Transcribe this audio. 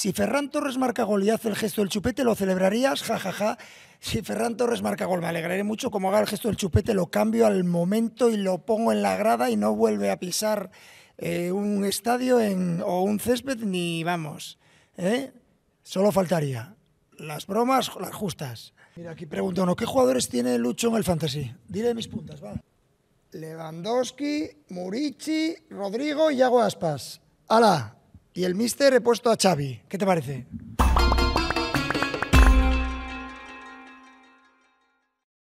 Si Ferran Torres marca gol y hace el gesto del chupete, ¿lo celebrarías? Ja, ja, ja. Si Ferran Torres marca gol, me alegraré mucho. Como haga el gesto del chupete, lo cambio al momento y lo pongo en la grada y no vuelve a pisar eh, un estadio o un césped ni vamos. ¿eh? Solo faltaría. Las bromas, las justas. Mira, aquí pregunto uno, ¿qué jugadores tiene Lucho en el Fantasy? Dile mis puntas, va. Lewandowski, Murici, Rodrigo y Iago Aspas. ¡Hala! Y el míster he puesto a Xavi. ¿Qué te parece?